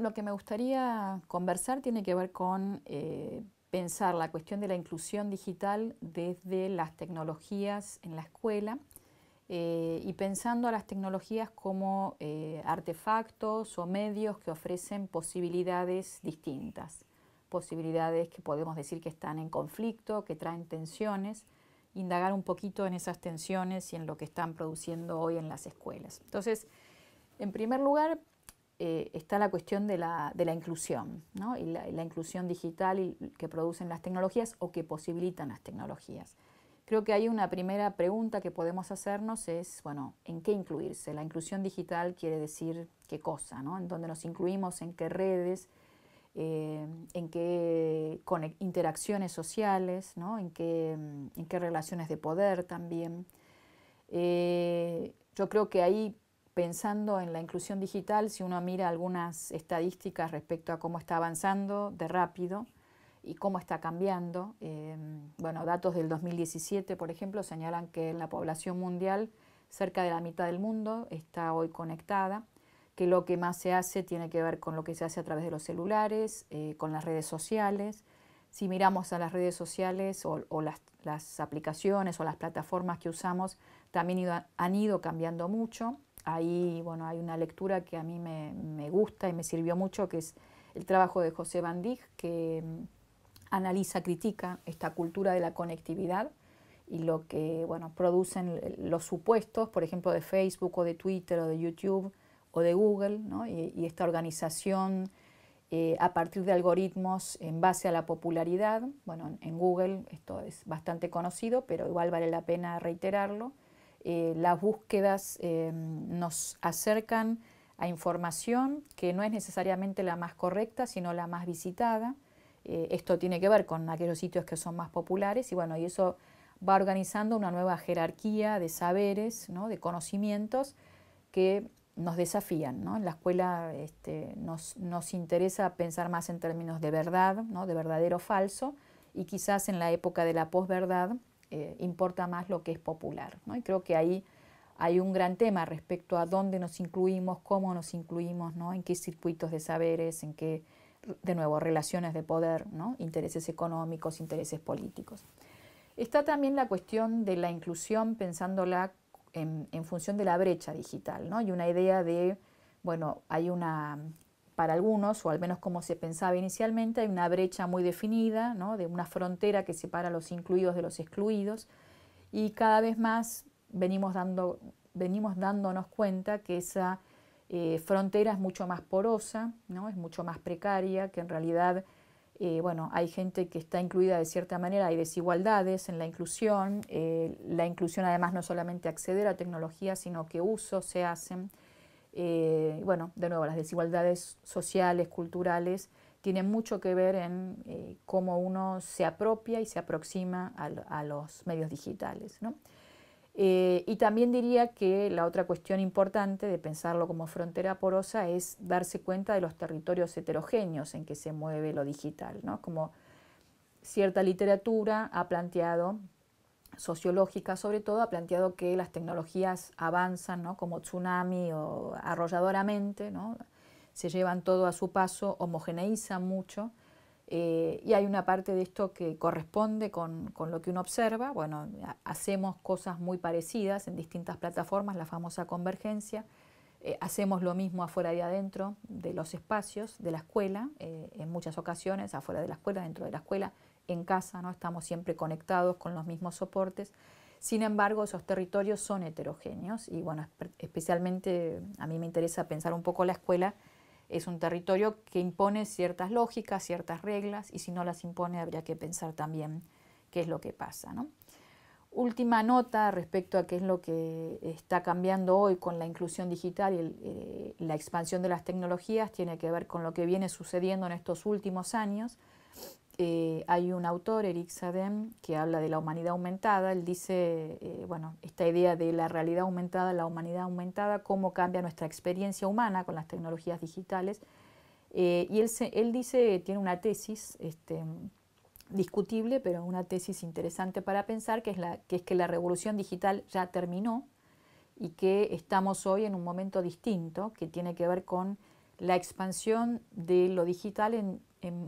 Lo que me gustaría conversar tiene que ver con eh, pensar la cuestión de la inclusión digital desde las tecnologías en la escuela eh, y pensando a las tecnologías como eh, artefactos o medios que ofrecen posibilidades distintas, posibilidades que podemos decir que están en conflicto, que traen tensiones, indagar un poquito en esas tensiones y en lo que están produciendo hoy en las escuelas. Entonces, en primer lugar, eh, está la cuestión de la, inclusión, y, la, inclusión digital y, que producen las tecnologías o que posibilitan las tecnologías. Creo que hay una primera pregunta que podemos hacernos es, bueno, ¿en qué incluirse? La inclusión digital quiere decir qué cosa, ¿no? ¿En dónde nos incluimos? ¿En qué redes? Eh, en qué interacciones sociales, ¿no? en, qué, en qué relaciones de poder también. Eh, yo creo que ahí pensando en la inclusión digital, si uno mira algunas estadísticas respecto a cómo está avanzando de rápido y cómo está cambiando, em, bueno, datos del 2017, por ejemplo, señalan que la población mundial cerca de la mitad del mundo está hoy conectada, que lo que más se hace tiene que ver con lo que se hace a través de los celulares, eh, con las redes sociales. Si miramos a las redes sociales o, las, aplicaciones o las plataformas que usamos, también han ido cambiando mucho ahí bueno, hay una lectura que a mí me, gusta y me sirvió mucho, que es el trabajo de José Van que mm, analiza, critica esta cultura de la conectividad y lo que producen eh, los supuestos, por ejemplo, de Facebook o de Twitter o de YouTube o de Google, y, esta organización eh, a partir de algoritmos en base a la popularidad. Bueno, en Google esto es bastante conocido, pero igual vale la pena reiterarlo. Eh, las búsquedas eh, nos acercan a información que no es necesariamente la más correcta, sino la más visitada. Eh, esto tiene que ver con aquellos sitios que son más populares y bueno, y eso va organizando una nueva jerarquía de saberes, ¿no? de conocimientos que nos desafían. ¿no? En la escuela este, nos, interesa pensar más en términos de verdad, ¿no? de verdadero o falso, y quizás en la época de la posverdad eh, importa más lo que es popular. ¿no? Y creo que ahí hay un gran tema respecto a dónde nos incluimos, cómo nos incluimos, ¿no? en qué circuitos de saberes, en qué, de nuevo, relaciones de poder, ¿no? intereses económicos, intereses políticos. Está también la cuestión de la inclusión pensándola en, en función de la brecha digital, ¿no? y una idea de, bueno, hay una para algunos, o al menos como se pensaba inicialmente, hay una brecha muy definida, de una frontera que separa a los incluidos de los excluidos, y cada vez más venimos, dando, venimos dándonos cuenta que esa eh, frontera es mucho más porosa, ¿no? es mucho más precaria, que en realidad eh, hay gente que está incluida de cierta manera, hay desigualdades en la inclusión, eh, la inclusión además no solamente acceder a tecnología, sino que usos se hacen. Eh, bueno, de nuevo, las desigualdades sociales, culturales, tienen mucho que ver en eh, cómo uno se apropia y se aproxima a, los medios digitales. Eh, y también diría que la otra cuestión importante de pensarlo como frontera porosa es darse cuenta de los territorios heterogéneos en que se mueve lo digital, como cierta literatura ha planteado sociológica sobre todo, ha planteado que las tecnologías avanzan ¿no? como tsunami o arrolladoramente, se llevan todo a su paso, homogeneizan mucho, eh, y hay una parte de esto que corresponde con, lo que uno observa, bueno, hacemos cosas muy parecidas en distintas plataformas, la famosa convergencia, eh, hacemos lo mismo afuera y adentro de los espacios de la escuela, eh, en muchas ocasiones, afuera de la escuela, dentro de la escuela, en casa, ¿no? estamos siempre conectados con los mismos soportes. Sin embargo, esos territorios son heterogéneos y bueno, especialmente a mí me interesa pensar un poco la escuela. Es un territorio que impone ciertas lógicas, ciertas reglas y si no las impone habría que pensar también qué es lo que pasa. ¿no? Última nota respecto a qué es lo que está cambiando hoy con la inclusión digital y eh, la expansión de las tecnologías, tiene que ver con lo que viene sucediendo en estos últimos años. Eh, hay un autor, Eric Sadem, que habla de la humanidad aumentada. Él dice, eh, bueno, esta idea de la realidad aumentada, la humanidad aumentada, cómo cambia nuestra experiencia humana con las tecnologías digitales. Eh, y él, dice, tiene una tesis este, discutible, pero una tesis interesante para pensar, que es, que es que la revolución digital ya terminó y que estamos hoy en un momento distinto que tiene que ver con la expansión de lo digital en,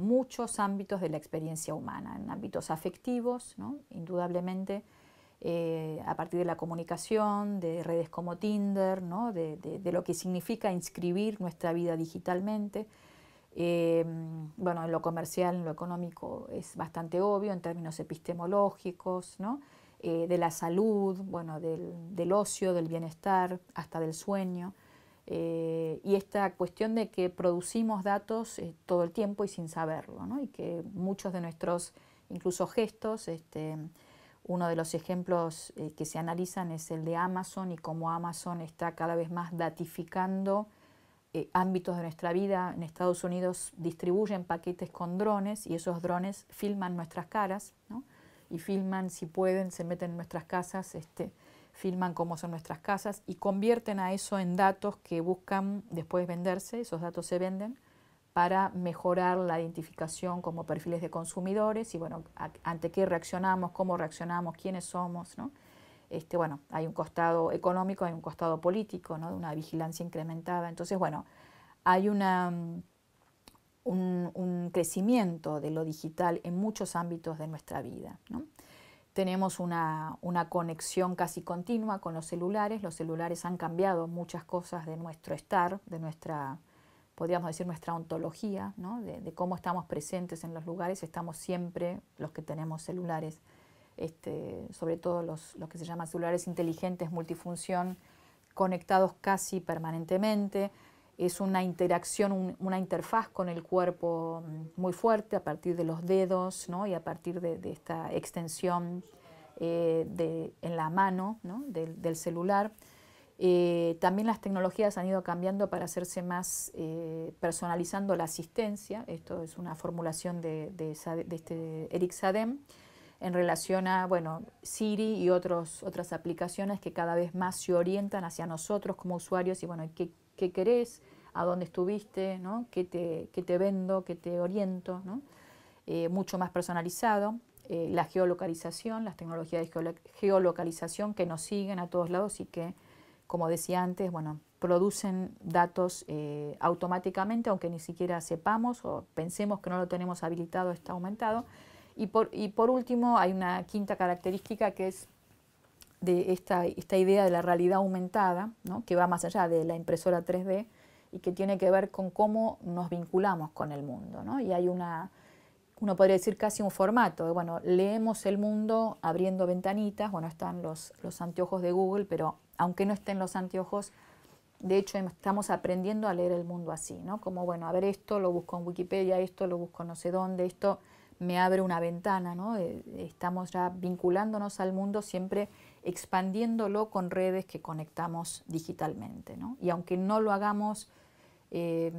muchos ámbitos de la experiencia humana, en ámbitos afectivos, indudablemente, eh, a partir de la comunicación, de redes como Tinder, de, lo que significa inscribir nuestra vida digitalmente. Eh, bueno, en lo comercial, en lo económico es bastante obvio, en términos epistemológicos, eh, de la salud, bueno, del ocio, del bienestar, hasta del sueño. Eh, y esta cuestión de que producimos datos eh, todo el tiempo y sin saberlo, y que muchos de nuestros, incluso gestos, este, uno de los ejemplos eh, que se analizan es el de Amazon y cómo Amazon está cada vez más datificando ámbitos de nuestra vida. En Estados Unidos distribuyen paquetes con drones y esos drones filman nuestras caras y filman, si pueden, se meten en nuestras casas. Este, filman cómo son nuestras casas y convierten a eso en datos que buscan después venderse, esos datos se venden para mejorar la identificación como perfiles de consumidores y bueno, ante qué reaccionamos, cómo reaccionamos, quiénes somos, ¿no? Este, bueno, hay un costado económico, hay un costado político, ¿no? De una vigilancia incrementada. Entonces, bueno, hay una, un, un, crecimiento de lo digital en muchos ámbitos de nuestra vida, ¿no? tenemos una, conexión casi continua con los celulares. Los celulares han cambiado muchas cosas de nuestro estar, de nuestra, podríamos decir, nuestra ontología, ¿no? de, cómo estamos presentes en los lugares. Estamos siempre, los que tenemos celulares, este, sobre todo los, los que se llaman celulares inteligentes, multifunción, conectados casi permanentemente es una interacción, una interfaz con el cuerpo mm, muy fuerte a partir de los dedos y a partir de, esta extensión eh, en la mano del, celular. Eh, también las tecnologías han ido cambiando para hacerse más eh, personalizando la asistencia. Esto es una formulación de, de, este Eric Sadem en relación a Siri y otras aplicaciones que cada vez más se orientan hacia nosotros como usuarios y bueno, qué querés? a dónde estuviste, ¿no? qué, te, vendo, qué te oriento, eh, mucho más personalizado. Eh, la geolocalización, las tecnologías de geolocalización que nos siguen a todos lados y que, como decía antes, bueno, producen datos eh, automáticamente, aunque ni siquiera sepamos o pensemos que no lo tenemos habilitado, está aumentado. Y por, último, hay una quinta característica que es de esta, idea de la realidad aumentada, que va más allá de la impresora 3D, y que tiene que ver con cómo nos vinculamos con el mundo. ¿no? Y hay una, uno podría decir casi un formato, de, bueno, leemos el mundo abriendo ventanitas, bueno, están los, los anteojos de Google, pero aunque no estén los anteojos, de hecho em, estamos aprendiendo a leer el mundo así, ¿no? Como, bueno, a ver esto, lo busco en Wikipedia, esto lo busco no sé dónde, esto me abre una ventana, ¿no? Eh, estamos ya vinculándonos al mundo, siempre expandiéndolo con redes que conectamos digitalmente, ¿no? Y aunque no lo hagamos eh,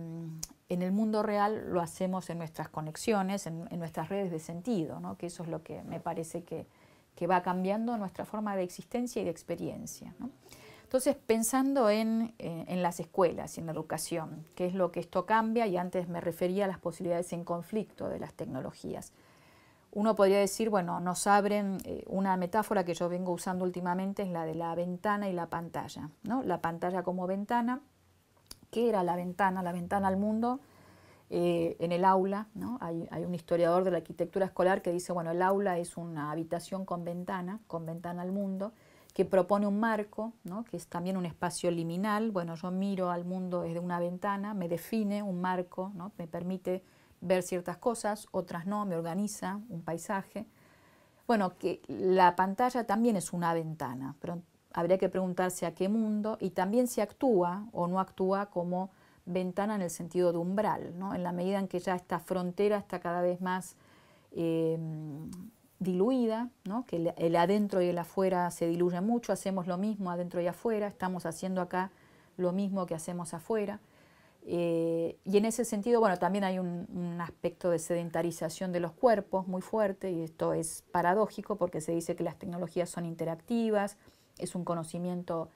en el mundo real lo hacemos en nuestras conexiones, en, nuestras redes de sentido, que eso es lo que me parece que, va cambiando nuestra forma de existencia y de experiencia. Entonces, pensando eh, en, las escuelas y en la educación, qué es lo que esto cambia, y antes me refería a las posibilidades en conflicto de las tecnologías. Uno podría decir, bueno, nos abren, eh, una metáfora que yo vengo usando últimamente es la de la ventana y la pantalla, La pantalla como ventana qué era la ventana, la ventana al mundo, eh, en el aula. ¿no? Hay, un historiador de la arquitectura escolar que dice, bueno, el aula es una habitación con ventana, con ventana al mundo, que propone un marco, ¿no? que es también un espacio liminal. Bueno, yo miro al mundo desde una ventana, me define un marco, ¿no? me permite ver ciertas cosas, otras no, me organiza un paisaje. Bueno, que la pantalla también es una ventana, pero habría que preguntarse a qué mundo y también si actúa o no actúa como ventana en el sentido de umbral, ¿no? en la medida en que ya esta frontera está cada vez más em, diluida, ¿no? que el, adentro y el afuera se diluyen mucho, hacemos lo mismo adentro y afuera, estamos haciendo acá lo mismo que hacemos afuera. Eh, y en ese sentido, bueno, también hay un aspecto de sedentarización de los cuerpos muy fuerte, y esto es paradójico porque se dice que las tecnologías son interactivas, es un conocimiento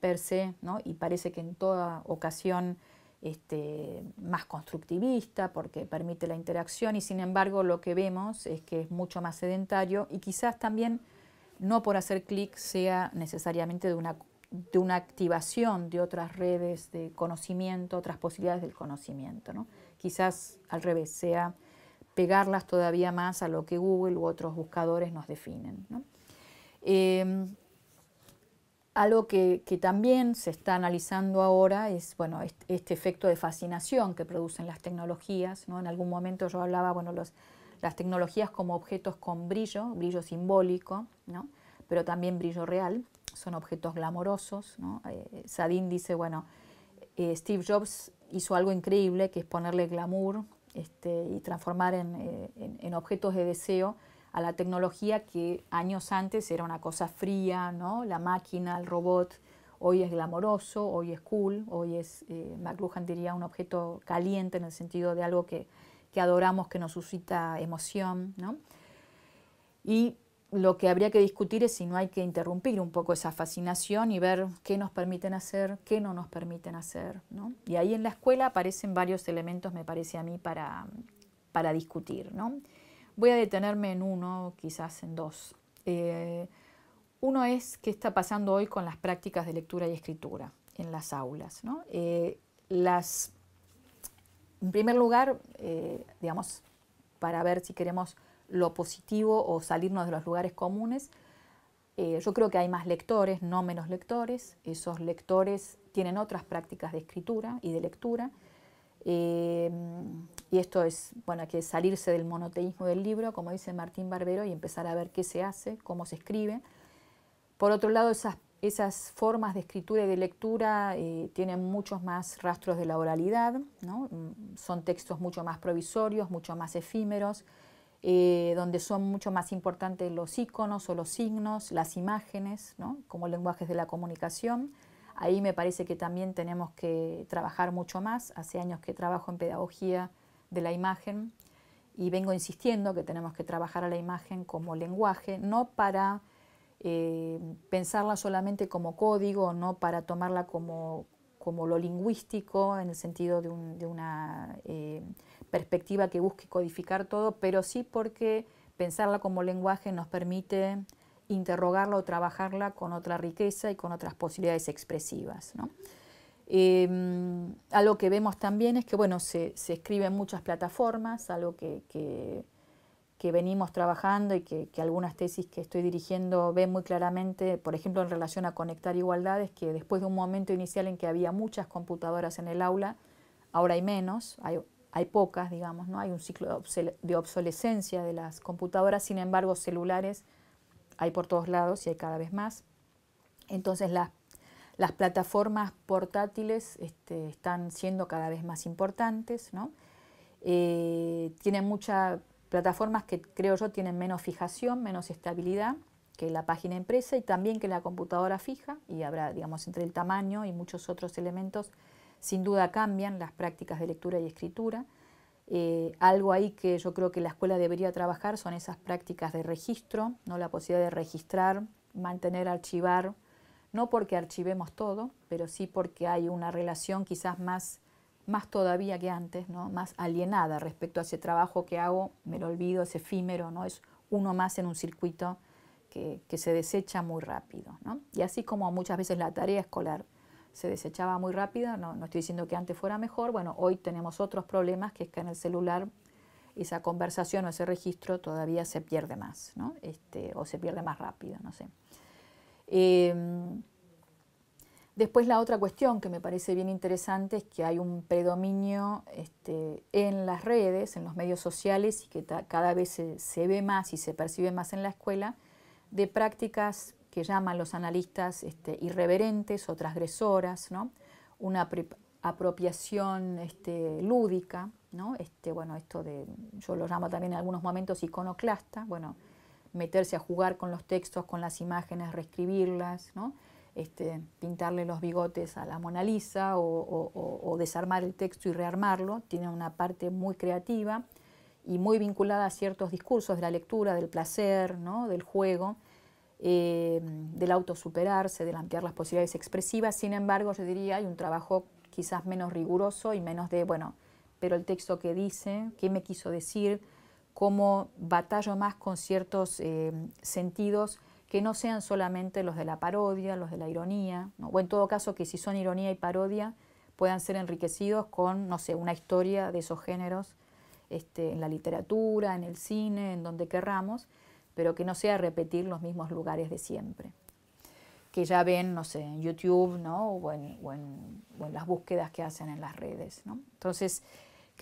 per se, y parece que en toda ocasión este, más constructivista porque permite la interacción y sin embargo lo que vemos es que es mucho más sedentario y quizás también no por hacer clic sea necesariamente de una, de una activación de otras redes de conocimiento, otras posibilidades del conocimiento. Quizás al revés, sea pegarlas todavía más a lo que Google u otros buscadores nos definen. ¿no? Em, algo que, también se está analizando ahora es bueno, este, efecto de fascinación que producen las tecnologías. En algún momento yo hablaba, bueno, las tecnologías como objetos con brillo, brillo simbólico, pero también brillo real, son objetos glamorosos. ¿no? Eh, Sadin dice, bueno, eh, Steve Jobs hizo algo increíble que es ponerle glamour este, y transformar eh, en objetos de deseo a la tecnología que años antes era una cosa fría, ¿no? la máquina, el robot, hoy es glamoroso, hoy es cool, hoy es, eh, McLuhan diría, un objeto caliente en el sentido de algo que, adoramos, que nos suscita emoción. Y lo que habría que discutir es si no hay que interrumpir un poco esa fascinación y ver qué nos permiten hacer, qué no nos permiten hacer. Y ahí en la escuela aparecen varios elementos, me parece a mí, para, discutir. Voy a detenerme en uno, quizás en dos. Eh, uno es qué está pasando hoy con las prácticas de lectura y escritura en las aulas. Eh, las, en primer lugar, eh, digamos, para ver si queremos lo positivo o salirnos de los lugares comunes, yo creo que hay más lectores, no menos lectores. Esos lectores tienen otras prácticas de escritura y de lectura. Y esto es, bueno, que salirse del monoteísmo del libro, como dice Martín Barbero, y empezar a ver qué se hace, cómo se escribe. Por otro lado, esas, formas de escritura y de lectura eh, tienen muchos más rastros de la oralidad, mm, son textos mucho más provisorios, mucho más efímeros, eh, donde son mucho más importantes los iconos o los signos, las imágenes, como lenguajes de la comunicación. Ahí me parece que también tenemos que trabajar mucho más. Hace años que trabajo en pedagogía de la imagen y vengo insistiendo que tenemos que trabajar a la imagen como lenguaje, no para eh, pensarla solamente como código, no para tomarla como, lo lingüístico en el sentido de, una eh, perspectiva que busque codificar todo, pero sí porque pensarla como lenguaje nos permite interrogarla o trabajarla con otra riqueza y con otras posibilidades expresivas. Em, algo que vemos también es que bueno, se, se escriben muchas plataformas, algo que, que, que venimos trabajando y que, que, algunas tesis que estoy dirigiendo ven muy claramente, por ejemplo, en relación a conectar igualdades, que después de un momento inicial en que había muchas computadoras en el aula, ahora hay menos, hay, hay pocas, digamos, ¿no? Hay un ciclo de obsolescencia de las computadoras, sin embargo, celulares hay por todos lados y hay cada vez más. Entonces las las plataformas portátiles este, están siendo cada vez más importantes, eh, tienen muchas plataformas que creo yo tienen menos fijación, menos estabilidad que la página impresa y también que la computadora fija y habrá, digamos, entre el tamaño y muchos otros elementos, sin duda cambian las prácticas de lectura y escritura. Eh, algo ahí que yo creo que la escuela debería trabajar son esas prácticas de registro, ¿no? la posibilidad de registrar, mantener, archivar no porque archivemos todo, pero sí porque hay una relación quizás más, más todavía que antes, ¿no? más alienada respecto a ese trabajo que hago, me lo olvido, es efímero, ¿no? es uno más en un circuito que, se desecha muy rápido. Y así como muchas veces la tarea escolar se desechaba muy rápido, no, no estoy diciendo que antes fuera mejor, bueno, hoy tenemos otros problemas, que es que en el celular esa conversación o ese registro todavía se pierde más, ¿no? este, o se pierde más rápido, no sé. Em, después la otra cuestión que me parece bien interesante es que hay un predominio este, en las redes, en los medios sociales y que cada vez se, ve más y se percibe más en la escuela de prácticas que llaman los analistas este, irreverentes o transgresoras, ¿no? una apropiación este, lúdica, ¿no? este, bueno, esto de, yo lo llamo también en algunos momentos iconoclasta, bueno, meterse a jugar con los textos, con las imágenes, reescribirlas, este, pintarle los bigotes a la Mona Lisa o, desarmar el texto y rearmarlo, tiene una parte muy creativa y muy vinculada a ciertos discursos de la lectura, del placer, ¿no? del juego, eh, del autosuperarse, del ampliar las posibilidades expresivas. Sin embargo, yo diría, hay un trabajo quizás menos riguroso y menos de, bueno, pero el texto que dice, qué me quiso decir, como batallo más con ciertos eh, sentidos que no sean solamente los de la parodia, los de la ironía, o en todo caso que si son ironía y parodia puedan ser enriquecidos con, no sé, una historia de esos géneros este, en la literatura, en el cine, en donde querramos, pero que no sea repetir los mismos lugares de siempre. Que ya ven, no sé, en YouTube, ¿no? O en, las búsquedas que hacen en las redes, Entonces,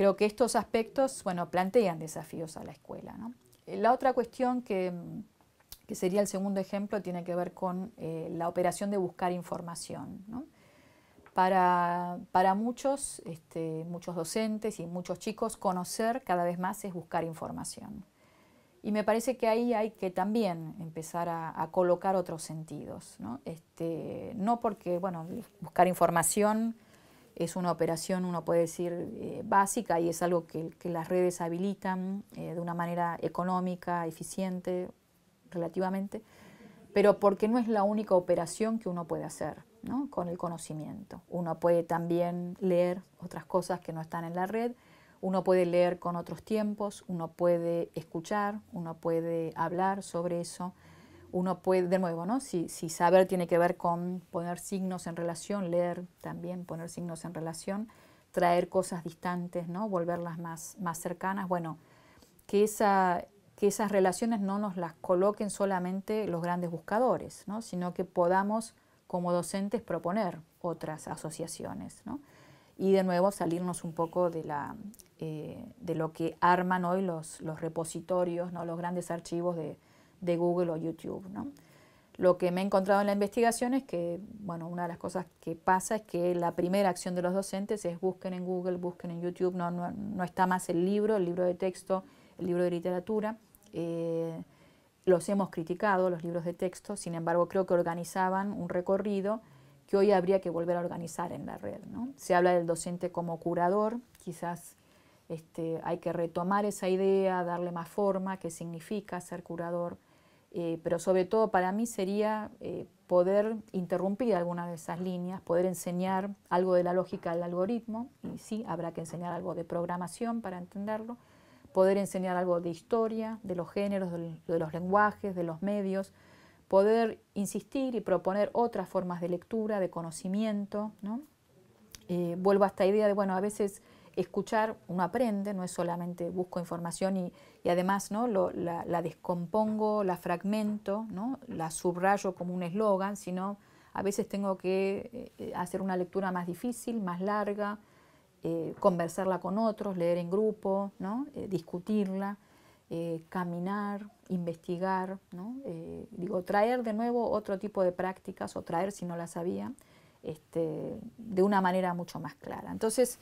Creo que estos aspectos, bueno, plantean desafíos a la escuela. La otra cuestión que, que, sería el segundo ejemplo tiene que ver con eh, la operación de buscar información. Para, para, muchos, este, muchos docentes y muchos chicos, conocer cada vez más es buscar información. Y me parece que ahí hay que también empezar a, a colocar otros sentidos. ¿no? Este, no porque, bueno, buscar información es una operación, uno puede decir, eh, básica y es algo que, las redes habilitan eh, de una manera económica, eficiente, relativamente, pero porque no es la única operación que uno puede hacer con el conocimiento. Uno puede también leer otras cosas que no están en la red, uno puede leer con otros tiempos, uno puede escuchar, uno puede hablar sobre eso uno puede, de nuevo, ¿no? si, saber tiene que ver con poner signos en relación, leer también, poner signos en relación, traer cosas distantes, ¿no? volverlas más, más cercanas, bueno, que, esa, que esas relaciones no nos las coloquen solamente los grandes buscadores, ¿no? sino que podamos como docentes proponer otras asociaciones. Y de nuevo salirnos un poco de, la, eh, de lo que arman hoy los, los repositorios, ¿no? los grandes archivos de, de Google o YouTube. ¿no? Lo que me he encontrado en la investigación es que, bueno, una de las cosas que pasa es que la primera acción de los docentes es busquen en Google, busquen en YouTube, no, está más el libro, el libro de texto, el libro de literatura. Eh, los hemos criticado, los libros de texto, sin embargo creo que organizaban un recorrido que hoy habría que volver a organizar en la red. ¿no? Se habla del docente como curador, quizás este, hay que retomar esa idea, darle más forma, qué significa ser curador. Eh, pero sobre todo para mí sería eh, poder interrumpir algunas de esas líneas, poder enseñar algo de la lógica del algoritmo, y sí, habrá que enseñar algo de programación para entenderlo, poder enseñar algo de historia, de los géneros, de los lenguajes, de los medios, poder insistir y proponer otras formas de lectura, de conocimiento. ¿no? Eh, vuelvo a esta idea de, bueno, a veces escuchar uno aprende, no es solamente busco información y, además ¿no? la, descompongo, la fragmento, ¿no? la subrayo como un eslogan, sino a veces tengo que eh, eh, hacer una lectura más difícil, más larga, eh, conversarla con otros, leer en grupo, ¿no? discutirla, caminar, investigar, ¿no? digo, traer de nuevo otro tipo de prácticas o traer si no las había, este, de una manera mucho más clara. Entonces,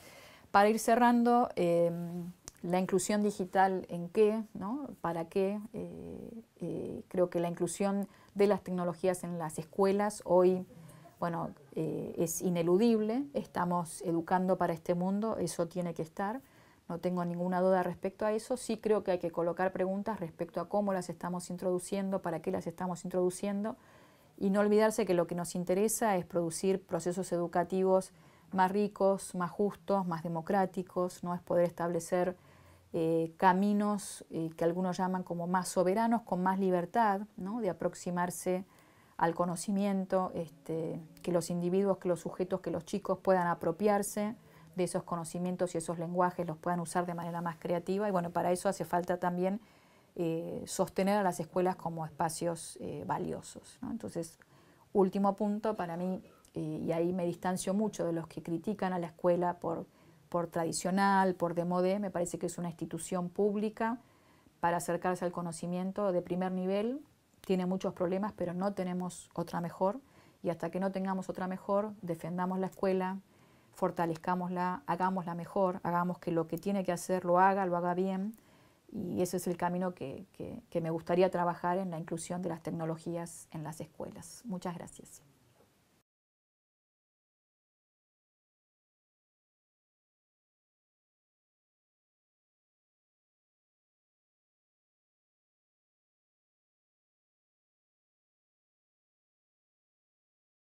para ir cerrando, em, la inclusión digital en qué, ¿no? para qué. Eh, eh, creo que la inclusión de las tecnologías en las escuelas hoy bueno, eh, es ineludible, estamos educando para este mundo, eso tiene que estar, no tengo ninguna duda respecto a eso, sí creo que hay que colocar preguntas respecto a cómo las estamos introduciendo, para qué las estamos introduciendo, y no olvidarse que lo que nos interesa es producir procesos educativos más ricos, más justos, más democráticos, ¿no? es poder establecer eh, caminos eh, que algunos llaman como más soberanos, con más libertad ¿no? de aproximarse al conocimiento, este, que los individuos, que los sujetos, que los chicos puedan apropiarse de esos conocimientos y esos lenguajes, los puedan usar de manera más creativa. Y bueno, para eso hace falta también eh, sostener a las escuelas como espacios valiosos. Entonces, último punto, para mí eh, y ahí me distancio mucho de los que critican a la escuela por, tradicional, por demodé, me parece que es una institución pública para acercarse al conocimiento de primer nivel, tiene muchos problemas, pero no tenemos otra mejor, y hasta que no tengamos otra mejor, defendamos la escuela, fortalezcámosla, hagámosla mejor, hagamos que lo que tiene que hacer lo haga, lo haga bien, y ese es el camino que me gustaría trabajar en la inclusión de las tecnologías en las escuelas. Muchas gracias.